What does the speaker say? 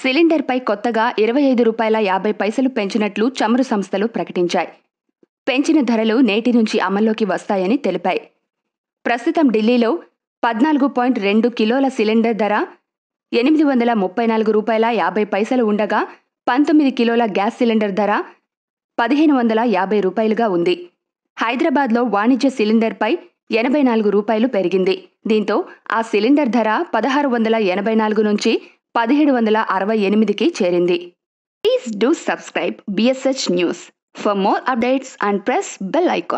సిలిండర్పై కొత్తగా ఇరవై ఐదు రూపాయల యాభై పైసలు పెంచినట్లు చమురు సంస్థలు ప్రకటించాయి పెంచిన ధరలు నేటి నుంచి అమల్లోకి వస్తాయని తెలిపాయి ప్రస్తుతం ఢిల్లీలో పద్నాలుగు పాయింట్ రెండు కిలోల సిలిండర్ ధర ఎనిమిది వందల ముప్పై నాలుగు రూపాయల యాభై పైసలు ఉండగా పంతొమ్మిది కిలోల గ్యాస్ సిలిండర్ ధర పదిహేను వందల యాభై రూపాయలుగా ఉంది హైదరాబాద్లో వాణిజ్య సిలిండర్పై ఎనభై నాలుగు రూపాయలు పెరిగింది దీంతో ఆ సిలిండర్ ధర పదహారు వందల ఎనభై నాలుగు నుంచి పదిహేడు వందల అరవై ఎనిమిదికి చేరింది please do subscribe BSH news for more updates and press bell icon